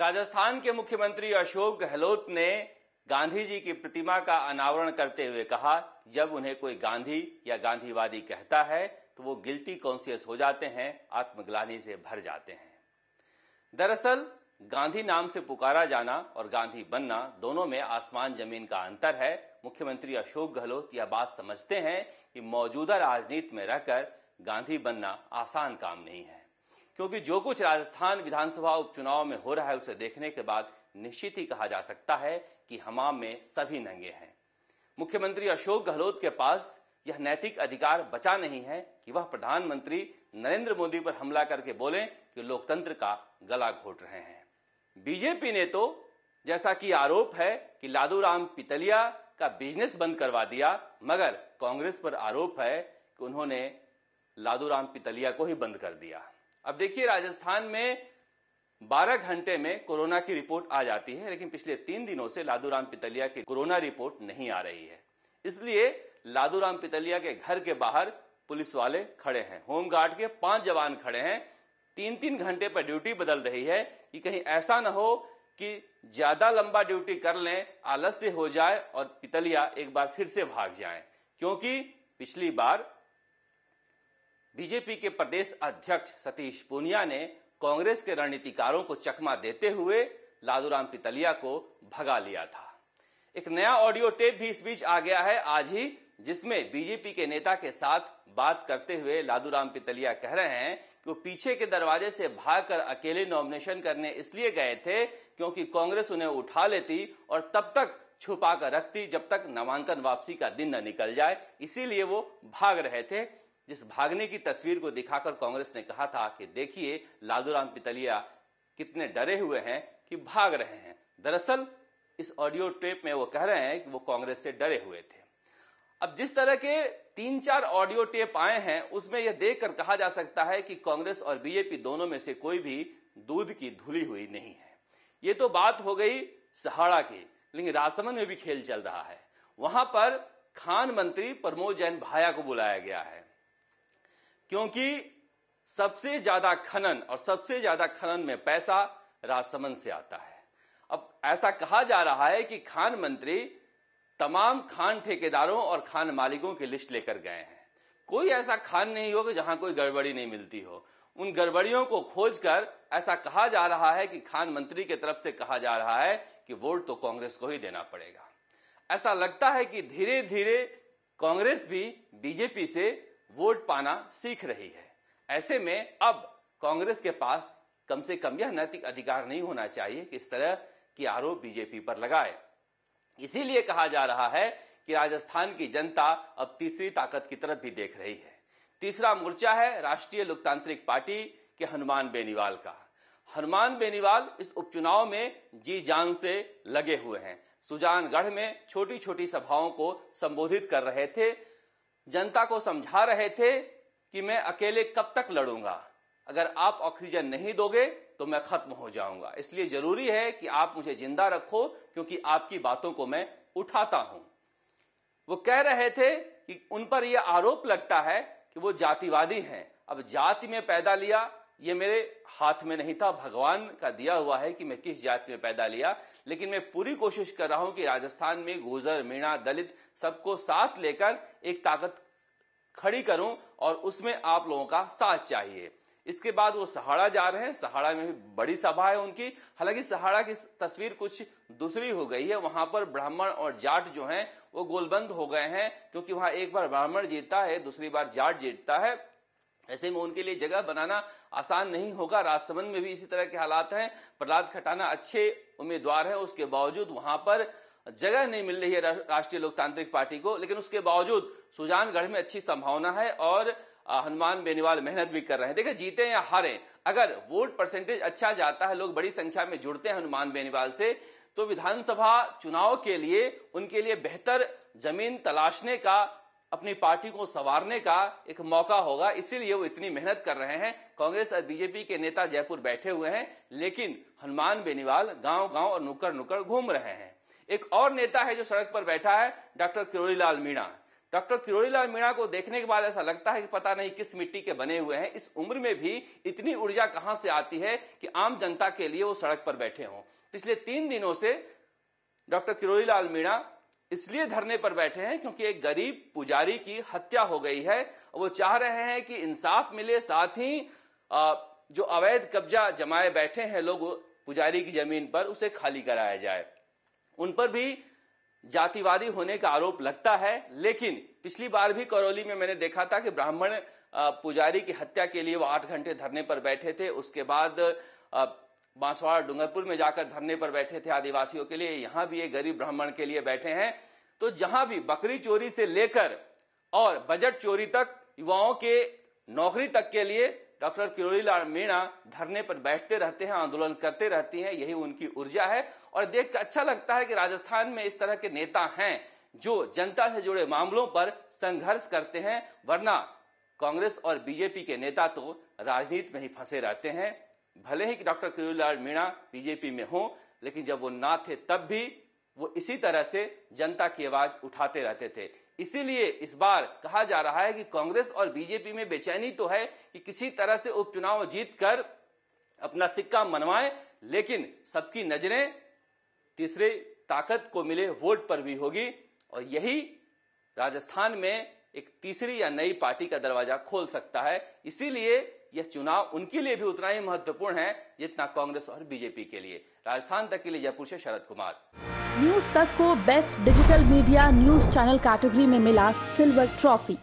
राजस्थान के मुख्यमंत्री अशोक गहलोत ने गांधी जी की प्रतिमा का अनावरण करते हुए कहा जब उन्हें कोई गांधी या गांधीवादी कहता है तो वो गिल्टी कॉन्सियस हो जाते हैं आत्मग्लानी से भर जाते हैं दरअसल गांधी नाम से पुकारा जाना और गांधी बनना दोनों में आसमान जमीन का अंतर है मुख्यमंत्री अशोक गहलोत यह बात समझते हैं कि मौजूदा राजनीति में रहकर गांधी बनना आसान काम नहीं है क्योंकि जो कुछ राजस्थान विधानसभा उपचुनाव में हो रहा है उसे देखने के बाद निश्चित ही कहा जा सकता है कि हमाम में सभी नंगे हैं मुख्यमंत्री अशोक गहलोत के पास यह नैतिक अधिकार बचा नहीं है कि वह प्रधानमंत्री नरेंद्र मोदी पर हमला करके बोले कि लोकतंत्र का गला घोट रहे हैं बीजेपी ने तो जैसा कि आरोप है कि लादू राम पितलिया का बिजनेस बंद करवा दिया मगर कांग्रेस पर आरोप है कि उन्होंने लादू राम पितलिया को ही बंद कर दिया अब देखिए राजस्थान में 12 घंटे में कोरोना की रिपोर्ट आ जाती है लेकिन पिछले तीन दिनों से लादूराम पितलिया की कोरोना रिपोर्ट नहीं आ रही है इसलिए लादूराम पितलिया के घर के बाहर पुलिस वाले खड़े हैं होमगार्ड के पांच जवान खड़े हैं तीन तीन घंटे पर ड्यूटी बदल रही है कि कहीं ऐसा ना हो कि ज्यादा लंबा ड्यूटी कर लें आलस्य हो जाए और पितलिया एक बार फिर से भाग जाए क्योंकि पिछली बार बीजेपी के प्रदेश अध्यक्ष सतीश पूनिया ने कांग्रेस के रणनीतिकारों को चकमा देते हुए लादूराम पितलिया को भगा लिया था एक नया ऑडियो टेप भी इस बीच आ गया है आज ही जिसमें बीजेपी के नेता के साथ बात करते हुए लादूराम पितलिया कह रहे हैं कि वो पीछे के दरवाजे से भागकर अकेले नॉमिनेशन करने इसलिए गए थे क्योंकि कांग्रेस उन्हें उठा लेती और तब तक छुपा कर रखती जब तक नामांकन वापसी का दिन न निकल जाए इसीलिए वो भाग रहे थे जिस भागने की तस्वीर को दिखाकर कांग्रेस ने कहा था कि देखिए लालूराम पितलिया कितने डरे हुए हैं कि भाग रहे हैं दरअसल इस ऑडियो टेप में वो कह रहे हैं कि वो कांग्रेस से डरे हुए थे अब जिस तरह के तीन चार ऑडियो टेप आए हैं उसमें यह देखकर कहा जा सकता है कि कांग्रेस और बीजेपी दोनों में से कोई भी दूध की धुली हुई नहीं है ये तो बात हो गई सहाड़ा की लेकिन राजसमंद में भी खेल चल रहा है वहां पर खान मंत्री प्रमोद जैन भाया को बुलाया गया है क्योंकि सबसे ज्यादा खनन और सबसे ज्यादा खनन में पैसा राजसमंद से आता है अब ऐसा कहा जा रहा है कि खान मंत्री तमाम खान ठेकेदारों और खान मालिकों की लिस्ट लेकर गए हैं कोई ऐसा खान नहीं होगा जहां कोई गड़बड़ी नहीं मिलती हो उन गड़बड़ियों को खोजकर ऐसा कहा जा रहा है कि खान मंत्री के तरफ से कहा जा रहा है कि वोट तो कांग्रेस को ही देना पड़ेगा ऐसा लगता है कि धीरे धीरे कांग्रेस भी बीजेपी से वोट पाना सीख रही है ऐसे में अब कांग्रेस के पास कम से कम यह नैतिक अधिकार नहीं होना चाहिए कि इस तरह की आरोप बीजेपी पर लगाए इसीलिए कहा जा रहा है कि राजस्थान की जनता अब तीसरी ताकत की तरफ भी देख रही है तीसरा मोर्चा है राष्ट्रीय लोकतांत्रिक पार्टी के हनुमान बेनीवाल का हनुमान बेनीवाल इस उपचुनाव में जी जान से लगे हुए हैं सुजानगढ़ में छोटी छोटी सभाओं को संबोधित कर रहे थे जनता को समझा रहे थे कि मैं अकेले कब तक लड़ूंगा अगर आप ऑक्सीजन नहीं दोगे तो मैं खत्म हो जाऊंगा इसलिए जरूरी है कि आप मुझे जिंदा रखो क्योंकि आपकी बातों को मैं उठाता हूं वो कह रहे थे कि उन पर यह आरोप लगता है कि वो जातिवादी हैं अब जाति में पैदा लिया ये मेरे हाथ में नहीं था भगवान का दिया हुआ है कि मैं किस जात में पैदा लिया लेकिन मैं पूरी कोशिश कर रहा हूं कि राजस्थान में गुजर मीणा दलित सबको साथ लेकर एक ताकत खड़ी करूं और उसमें आप लोगों का साथ चाहिए इसके बाद वो सहाड़ा जा रहे हैं सहाड़ा में भी बड़ी सभा है उनकी हालांकि सहाड़ा की तस्वीर कुछ दूसरी हो गई है वहां पर ब्राह्मण और जाट जो हैं वो गोलबंद हो गए हैं क्योंकि वहां एक बार ब्राह्मण जीतता है दूसरी बार जाट जीतता है ऐसे में उनके लिए जगह बनाना आसान नहीं होगा राजसमंद में भी इसी तरह के हालात हैं प्रहलाद खटाना अच्छे उम्मीदवार हैं उसके बावजूद वहां पर जगह नहीं मिल रही है राष्ट्रीय लोकतांत्रिक पार्टी को लेकिन उसके बावजूद सुजानगढ़ में अच्छी संभावना है और हनुमान बेनीवाल मेहनत भी कर रहे हैं देखिए जीते या हारे अगर वोट परसेंटेज अच्छा जाता है लोग बड़ी संख्या में जुड़ते हैं हनुमान बेनीवाल से तो विधानसभा चुनाव के लिए उनके लिए बेहतर जमीन तलाशने का अपनी पार्टी को संवारने का एक मौका होगा इसीलिए वो इतनी मेहनत कर रहे हैं कांग्रेस और बीजेपी के नेता जयपुर बैठे हुए हैं लेकिन हनुमान बेनीवाल गांव गांव और नुक्कड़ नुक्कड़ घूम रहे हैं एक और नेता है जो सड़क पर बैठा है डॉक्टर किरोड़ीलाल मीणा डॉक्टर किरोड़ीलाल मीणा को देखने के बाद ऐसा लगता है कि पता नहीं किस मिट्टी के बने हुए हैं इस उम्र में भी इतनी ऊर्जा कहां से आती है कि आम जनता के लिए वो सड़क पर बैठे हों पिछले तीन दिनों से डॉक्टर किरोड़ीलाल मीणा इसलिए धरने पर बैठे हैं क्योंकि एक गरीब पुजारी की हत्या हो गई है वो चाह रहे हैं कि इंसाफ मिले साथ ही जो अवैध कब्जा जमाए बैठे हैं लोग पुजारी की जमीन पर उसे खाली कराया जाए उन पर भी जातिवादी होने का आरोप लगता है लेकिन पिछली बार भी करौली में मैंने देखा था कि ब्राह्मण पुजारी की हत्या के लिए वो आठ घंटे धरने पर बैठे थे उसके बाद बांसवाड़ा डूंगरपुर में जाकर धरने पर बैठे थे आदिवासियों के लिए यहां भी ये गरीब ब्राह्मण के लिए बैठे हैं तो जहां भी बकरी चोरी से लेकर और बजट चोरी तक युवाओं के नौकरी तक के लिए डॉक्टर किरोड़ीलाल मीणा धरने पर बैठते रहते हैं आंदोलन करते रहती हैं यही उनकी ऊर्जा है और देख कर अच्छा लगता है कि राजस्थान में इस तरह के नेता हैं जो जनता से जुड़े मामलों पर संघर्ष करते हैं वरना कांग्रेस और बीजेपी के नेता तो राजनीति में ही फंसे रहते हैं भले ही डॉक्टर किरोड़ीलाल मीणा बीजेपी में हो लेकिन जब वो ना थे तब भी वो इसी तरह से जनता की आवाज उठाते रहते थे इसीलिए इस बार कहा जा रहा है कि कांग्रेस और बीजेपी में बेचैनी तो है कि किसी तरह से उपचुनाव जीत कर अपना सिक्का मनवाएं लेकिन सबकी नजरें तीसरे ताकत को मिले वोट पर भी होगी और यही राजस्थान में एक तीसरी या नई पार्टी का दरवाजा खोल सकता है इसीलिए यह चुनाव उनके लिए भी उतना ही महत्वपूर्ण है जितना कांग्रेस और बीजेपी के लिए राजस्थान तक के लिए जयपुर से शरद कुमार न्यूज तक को best digital media news channel category में मिला सिल्वर ट्रॉफी